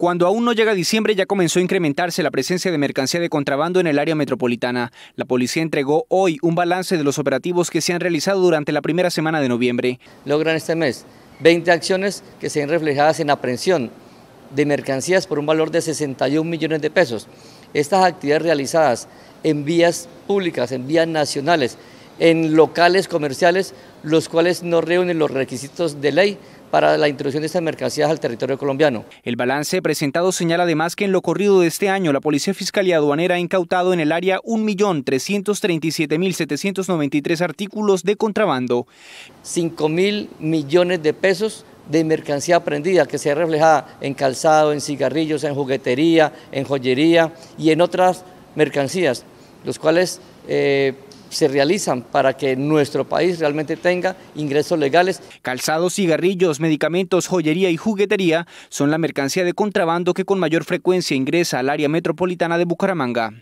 Cuando aún no llega diciembre ya comenzó a incrementarse la presencia de mercancía de contrabando en el área metropolitana. La policía entregó hoy un balance de los operativos que se han realizado durante la primera semana de noviembre. Logran este mes 20 acciones que se ven reflejadas en aprehensión de mercancías por un valor de 61 millones de pesos. Estas actividades realizadas en vías públicas, en vías nacionales, en locales comerciales, los cuales no reúnen los requisitos de ley para la introducción de estas mercancías al territorio colombiano. El balance presentado señala además que en lo corrido de este año la Policía Fiscal y Aduanera ha incautado en el área 1.337.793 artículos de contrabando. 5.000 mil millones de pesos de mercancía aprendida que se ha reflejado en calzado, en cigarrillos, en juguetería, en joyería y en otras mercancías, los cuales... Eh, se realizan para que nuestro país realmente tenga ingresos legales. Calzados, cigarrillos, medicamentos, joyería y juguetería son la mercancía de contrabando que con mayor frecuencia ingresa al área metropolitana de Bucaramanga.